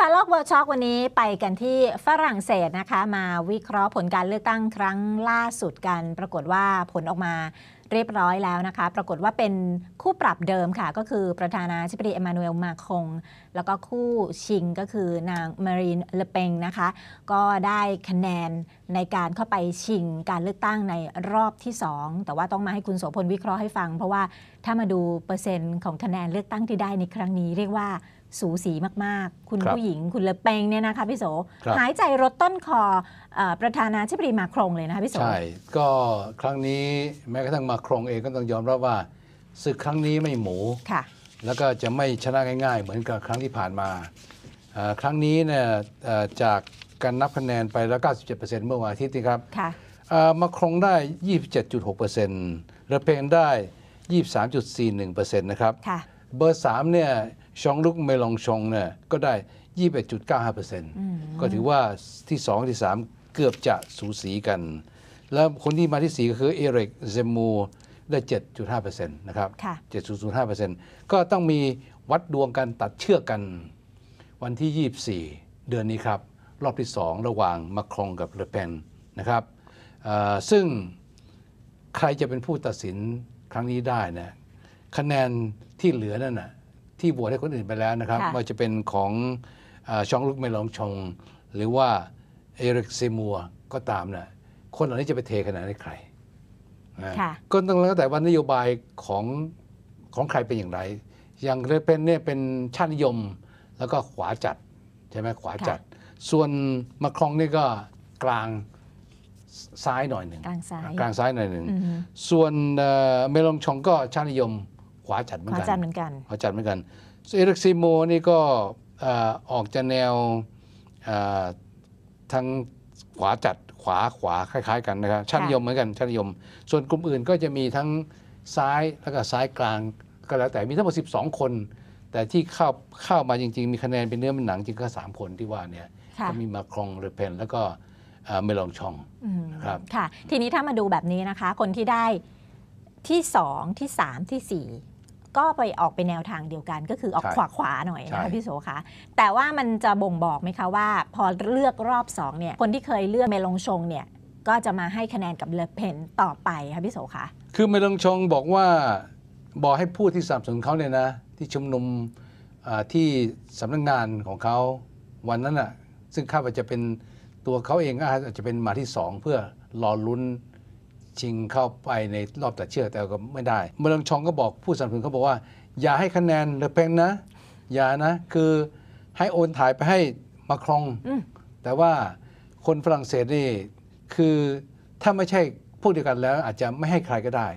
พาโลกเวิร์ช็อกวันนี้ไปกันที่ฝรั่งเศสนะคะมาวิเคราะห์ผลการเลือกตั้งครั้งล่าสุดกัน ปรากฏว่าผลออกมาเรียบร้อยแล้วนะคะ ปรากฏว่าเป็นคู่ปรับเดิมค่ะ ก็คือประธานาธิบดีเอมานูเอลมาคงแล้วก็คู่ชิงก็คือนางมารีนเลเปงนะคะก็ได้คะแนนในการเข้าไปชิงการเลือกตั้งในรอบที่ 2 แต่ว่าต้องมาให้คุณโสพลวิเคราะห์ให้ฟังเพราะว่าถ้ามาดูเปอร์เซ็นต์ของคะแนนเลือกตั้งที่ได้ในครั้งนี้ เรียกว่าสูสีมากๆ คุณผู้หญิงคุณเลเปงเนี่ยนะคะพี่โสหายใจรถต้นคออประธานาธิบดีมาครงเลยนะคะพี่โสใช่ ก็ครั้งนี้แม้กระทั่งมาครง เองก็ต้องยอมรับว่าศึกครั้งนี้ไม่หมูค่ะแล้วก็จะไม่ชนะง่ายๆ เหมือนกับครั้งที่ผ่านมา ครั้งนี้เนี่ยจากการนับคะแนนไปแล้ว97%เมื่อวันอาทิตย์นี่ครับมาครงได้ 27.6%เลเปงได้ยี่สามจุดสี่หนึ่งเปอร์เซ็นต์นะครับ เบอร์สามเนี่ยชองลุกเมลองชองเนี่ยก็ได้ยี่สิบจุดเก้าห้าเปอร์เซ็นต์ก็ถือว่าที่สองที่สามเกือบจะสูสีกัน แล้วคนที่มาที่สี่ก็คือเอเร็กเซมูได้เจ็ดจุดห้าเปอร์เซ็นต์นะครับเจ็ดจุดศูนย์ห้าเปอร์เซ็นต์ก็ต้องมีวัดดวงกันตัดเชือกกันวันที่ยี่สิบสี่เดือนนี้ครับ รอบที่สองระหว่างมาครองกับเลเปนนะครับซึ่งใครจะเป็นผู้ตัดสินครั้งนี้ได้นะคะแนนที่เหลือนั่นน่ะ ที่บวชให้คนอื่นไปแล้วนะครับไม่ว่าจะเป็นของออชองลุกเมลองชง หรือว่าเอริกเซมัวก็ตามนะคนเหล่านี้จะไปเทคะแนนให้ใครนะก็ต้องแล้วแต่ว่านโยบายของ ของใครเป็นอย่างไร อย่างเรเปนเนี่ยเป็นชาตินิยมแล้วก็ขวาจัดใช่ไหมขวาจัด ส่วนมาครองนี่ก็กลางซ้ายหน่อยหนึ่งกลางซ้ายกลางซ้ายหน่อยหนึ่ง ส่วนเมลองชองก็ชาตินิยมขวาจัดเหมือนกันขวาจัดเหมือนกันขวาจัดเหมือนกันเอริกซิโมนี่ก็ออกจะแนวทางขวาจัดขวาขวาคล้ายๆ กันนะครับชาตินิยมเหมือนกัน ชาตินิยม ส่วนกลุ่มอื่นก็จะมีทั้งซ้ายแล้วก็ซ้ายกลางก็แล้วแต่มีทั้งหมด12 คน แต่ที่เข้าเข้ามาจริงๆ มีคะแนนเป็นเนื้อเป็นหนังจริงก็3คนที่ว่าเนี่ยก็มีมาครองหรือเพนแล้วก็ไม่ลองชองครับค่ะทีนี้ถ้ามาดูแบบนี้นะคะ คนที่ได้ที่สองที่สามที่สี่ก็ไปออกไปแนวทางเดียวกัน ก็คือออกขวาขวาหน่อยนะคะพี่โสคะแต่ว่ามันจะบ่งบอกไหมคะว่าพอเลือกรอบสองเนี่ย คนที่เคยเลือกเมลงชงเนี่ยก็จะมาให้คะแนนกับเลเพนต่อไปค่ะพี่โสคะคือเมลงชงบอกว่าบอกให้ผู้ที่สนับสนุนเขาเนี่ยนะ ที่ชุมนุมที่สำนักงานของเขาวันนั้นอ่ะ ซึ่งข้าพเจะเป็นตัวเขาเองก็อาจจะเป็นมาที่ 2 เพื่อรอลุ้นชิงเข้าไปในรอบตัดเชือกแต่ก็ไม่ได้ เมืองชองก็บอกผู้สนับสนุนเขาบอกว่า อย่าให้คะแนนเลอเพงนะ อย่านะคือให้โอนถ่ายไปให้มาครองแต่ว่าคนฝรั่งเศสนี่ คือถ้าไม่ใช่พวกเดียวกันแล้ว อาจจะไม่ให้ใครก็ได้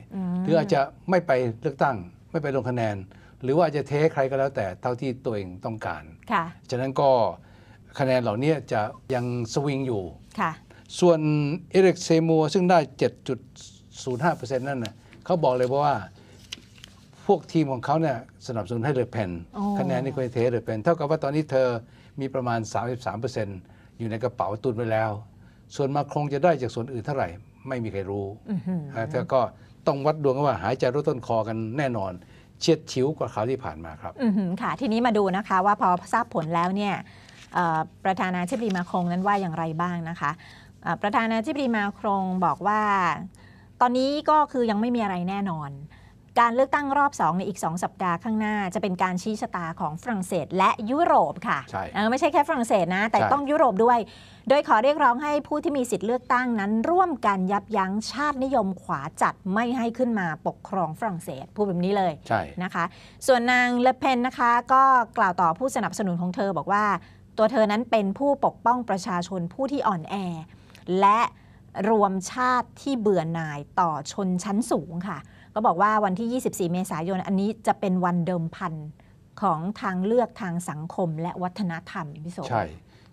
หรืออาจจะไม่ไปเลือกตั้ง ไม่ไปลงคะแนน หรือว่าจะเทใครก็แล้ว แต่เท่าที่ตัวเองต้องการคฉะนั้นก็คะแนนเหล่านี้จะยังสวิงอยู่ ส่วนเอริกเซมัวซึ่งได้ 7.05%นั่นนะเขาบอกเลยว่า พวกทีมของเขาเนี่ยสนับสนุนให้เลอแพนคะแนนนี่คอนเทเลอแพนเท่ากับว่าตอนนี้เธอมีประมาณ 33%อยู่ในกระเป๋าตุนไปแล้ว ส่วนมาคงจะได้จากส่วนอื่นเท่าไหร่ ไม่มีใครรู้เธอก็ต้องวัดดวงว่าหายใจรู้ต้นคอกันแน่นอนเชียดชิวกว่าคราวที่ผ่านมาครับค่ะทีนี้มาดูนะคะ ว่าพอทราบผลแล้วเนี่ยประธานาธิบดีมาครงนั้นว่าอย่างไรบ้างนะคะ ประธานาธิบดีมาครงบอกว่า ตอนนี้ก็คือยังไม่มีอะไรแน่นอน การเลือกตั้งรอบ 2 ในอีก 2 สัปดาห์ข้างหน้า จะเป็นการชี้ชะตาของฝรั่งเศสและยุโรปค่ะไม่ใช่แค่ฝรั่งเศสนะ แต่ต้องยุโรปด้วย โดยขอเรียกร้องให้ผู้ที่มีสิทธิ์เลือกตั้งนั้น ร่วมกันยับยั้งชาตินิยมขวาจัดไม่ให้ขึ้นมาปกครองฝรั่งเศสพูดแบบนี้เลยนะคะ ส่วนนางเลเพนนะคะก็กล่าวต่อผู้สนับสนุนของเธอบอกว่าตัวเธอนั้นเป็นผู้ปกป้องประชาชนผู้ที่อ่อนแอ และรวมชาติที่เบื่อหน่ายต่อชนชั้นสูงค่ะ ก็บอกว่าวันที่ 24 เมษายน อันนี้จะเป็นวันเดิมพันของทางเลือกทางสังคมและวัฒนธรรมพี่โสใช่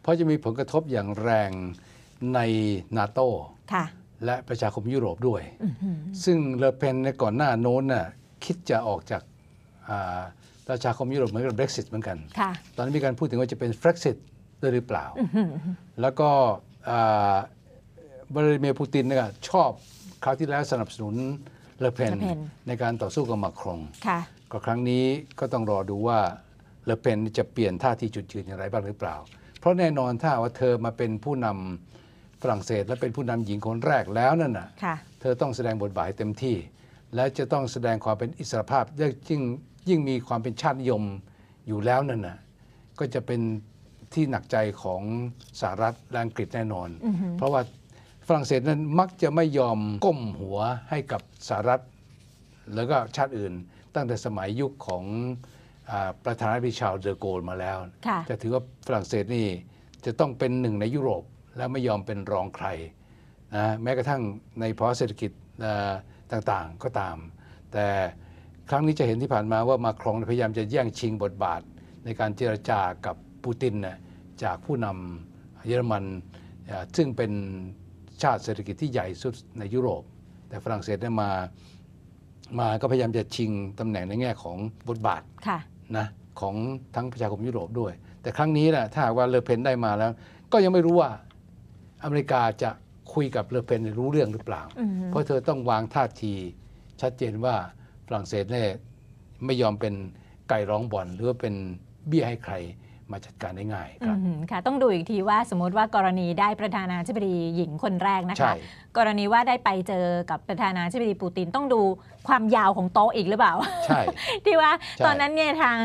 เพราะจะมีผลกระทบอย่างแรงในนาโต้และประชาคมยุโรปด้วย ซึ่งเลอเพนในก่อนหน้าโน้นน่ะคิดจะออกจากประชาคมยุโรปเหมือนกับ Brexit เหมือนกัน ตอนนี้มีการพูดถึงว่าจะเป็น Frexit ด้วยหรือเปล่า แล้วก็บริเมียปูตินเนี่ยชอบคราวที่แล้วสนับสนุนเลเพนในการต่อสู้กับมาครงก็ครั้งนี้ก็ต้องรอดูว่าเลเพนจะเปลี่ยนท่าทีจุดยืนอย่างไรบ้างหรือเปล่า เพราะแน่นอนถ้าว่าเธอมาเป็นผู้นำฝรั่งเศสและเป็นผู้นำหญิงคนแรกแล้วนั่นน่ะเธอต้องแสดงบทบาทเต็มที่ และจะต้องแสดงความเป็นอิสระภาพยิ่งยิ่งมีความเป็นชาตินิยมอยู่แล้วนั่นนะก็จะเป็นที่หนักใจของสหรัฐและอังกฤษแน่นอน เพราะว่าฝรั่งเศสนั้นมักจะไม่ยอมก้มหัวให้กับสหรัฐแล้วก็ชาติอื่น ตั้งแต่สมัยยุคของอประธานาธิบดีชาวเดอโกลมาแล้วจะถือว่าฝรั่งเศสนี่จะต้องเป็นหนึ่งในยุโรปและไม่ยอมเป็นรองใครนะแม้กระทั่งในพาะเศรษฐกิจต่างๆก็ตาม แต่ครั้งนี้จะเห็นที่ผ่านมาว่ามาครองพยายามจะแย่งชิงบทบาท ในการเจรจากับปูตินนจากผู้นำเยอรมันซึ่งเป็นชาติเศรษฐกิจที่ใหญ่สุดในยุโรป แต่ฝรั่งเศสได้มามาก็พยายามจะชิงตำแหน่งในแง่ของบทบาทะนะของทั้งประชาคมยุโรปด้วย แต่ครั้งนี้นะถ้าหากว่าเลอเพนได้มาแล้ว ก็ยังไม่รู้ว่าอเมริกาจะคุยกับเลอเพนรู้เรื่องหรือเปล่า เพราะเธอต้องวางท่าทีชัดเจนว่าฝรั่งเศสเนี่ยไม่ยอมเป็นไก่ร้องบอลหรือว่าเป็นเบี้ยให้ใครมาจัดการได้ง่ายครับค่ะต้องดูอีกทีว่าสมมติว่ากรณีได้ประธานาธิบดีหญิงคนแรกนะคะกรณีว่าได้ไปเจอกับประธานาธิบดีปูตินต้องดูความยาวของโต๊ะอีกหรือเปล่าใช่ที่ว่าตอนนั้นเนี่ยทาง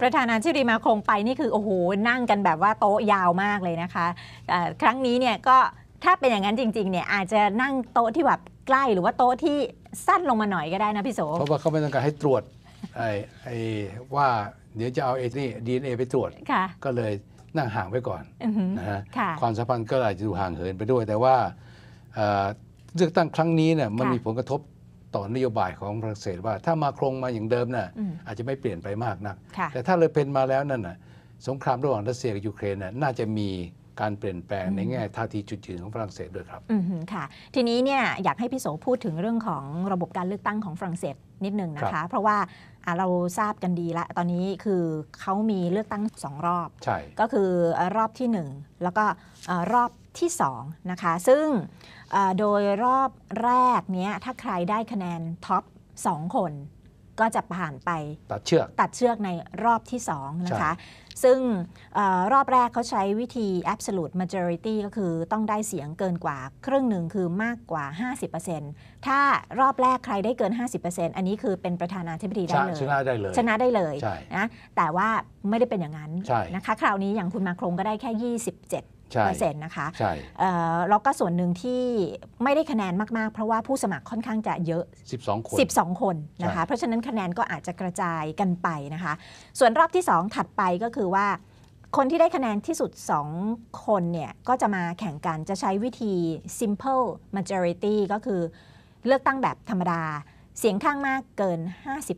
ประธานาธิบดีมาคงไปนี่คือ โอ้โหนั่งกันแบบว่าโต๊ะยาวมากเลยนะคะครั้งนี้เนี่ยก็ถ้าเป็นอย่างนั้นจริงๆเนี่ยอาจจะนั่งโต๊ะที่แบบใกล้ๆหรือว่าโต๊ะที่สั้นลงมาหน่อยก็ได้นะพี่โสเพราะว่าเขาไม่ต้องการให้ตรวจไอ้ไอ้ว่าเดี๋ยวจะเอาเอนีอดีเอ็นเอไปตรวจ ก็เลยนั่งห่างไว้ก่อนนะฮะความสัมพันธ์ก็อาจจะดูห่างเหินไปด้วย แต่ว่าเลือกตั้งครั้งนี้เนี่ยมันมีผลกระทบต่อนโยบายของฝรั่งเศสว่า ถ้ามาครงมาอย่างเดิมน่ะอาจจะไม่เปลี่ยนไปมากนัก แต่ถ้าเลยเป็นมาแล้วนั่นน่ะสงครามระหว่างรัสเซียกับยูเครนน่ะน่าจะมีการเปลี่ยนแปลงในแง่ท่าทีจุดยืนของฝรั่งเศสด้วยครับ อืมค่ะ ทีนี้เนี่ยอยากให้พี่โสพูดถึงเรื่องของระบบการเลือกตั้งของฝรั่งเศสนิดนึงนะคะ เพราะว่าเราทราบกันดีละตอนนี้คือเขามีเลือกตั้งสองรอบใช่ก็คือรอบที่หนึ่งแล้วก็รอบที่สองนะคะ ซึ่งโดยรอบแรกเนี้ยถ้าใครได้คะแนนท็อปสองคนก็จะผ่านไปตัดเชือกตัดเชือกในรอบที่ 2 นะคะ ซึ่งอรอบแรกเขาใช้วิธี absolute majority ก็คือต้องได้เสียงเกินกว่า ครึ่งหนึ่งคือมากกว่า 50%ถ้ารอบแรกใครได้เกิน 50%อันนี้คือเป็นประธานาธิบดีได้เลย ชนะได้เลยชนะได้เลยนะแต่ว่าไม่ได้เป็นอย่างนั้นนะคะคราวนี้อย่างคุณมาครงก็ได้แค่ 27เปอร์เซ็นต์นะคะแล้วก็ส่วนหนึ่งที่ไม่ได้คะแนนมากๆ เพราะว่าผู้สมัครค่อนข้างจะเยอะ 12 คน12คนนะคะเพราะฉะนั้นคะแนนก็อาจจะกระจายกันไปนะคะ ส่วนรอบที่ 2 ถัดไปก็คือว่า คนที่ได้คะแนนที่สุด 2 คนเนี่ยก็จะมาแข่งกันจะใช้วิธี simple majority ก็คือเลือกตั้งแบบธรรมดาเสียงข้างมากเกิน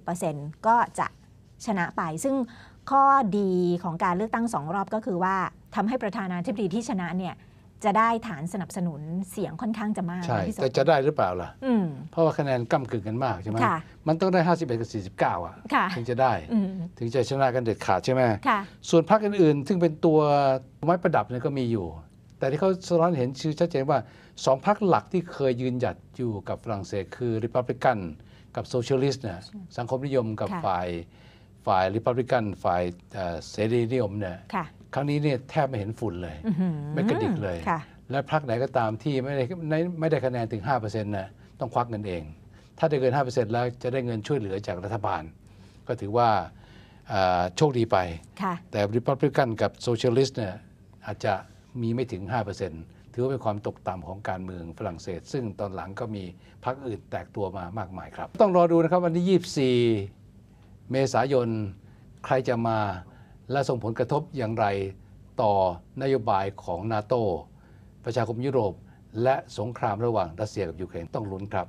50%ก็จะชนะไป ซึ่งข้อดีของการเลือกตั้งสองรอบก็คือว่าทำให้ประธานาธิบดีที่ชนะเนี่ยจะได้ฐานสนับสนุนเสียงค่อนข้างจะมาก ใช่ แต่จะได้หรือเปล่าล่ะเพราะว่าคะแนนก้ากึ่งกันมากใช่ไหมมันต้องได้ 51 กับ 49 อ่ะ ถึงจะได้ ถึงจะชนะกันเด็ดขาดใช่ไหม ส่วนพรรคอื่นๆซึ่งเป็นตัวไม้ประดับเนี่ยก็มีอยู่ แต่ที่เขาสะท้อนเห็นชื่อชัดเจนว่าสองพรรคหลักที่เคยยืนหยัดอยู่กับฝรั่งเศสคือริพับลิกันกับโซเชียลิสต์เนี่ยสังคมนิยมกับฝ่ายฝ่ายริพับลิกันฝ่ายเสรีนิยมเนี่ยครั้งนี้เนี่ยแทบไม่เห็นฝุ่นเลยไม่กระดิกเลย และพักไหนก็ตามที่ไม่ได้ไม่ได้คะแนนถึง5%นะต้องควักเงินเอง ถ้าได้เกิน 5%แล้วจะได้เงินช่วยเหลือจากรัฐบาล ก็ถือว่าโชคดีไป แต่ริพับลิกันกับโซเชียลิสต์เนี่ยอาจจะมีไม่ถึง 5%ถือว่าเป็นความตกต่ำของการเมืองฝรั่งเศส ซึ่งตอนหลังก็มีพรรคอื่นแตกตัวมามากมายครับ ต้องรอดูนะครับวันที่24เมษายนใครจะมาและส่งผลกระทบอย่างไรต่อนโยบายของนาโต ประชาคมยุโรปและสงครามระหว่างรัสเซียกับยูเครนต้องลุ้นครับ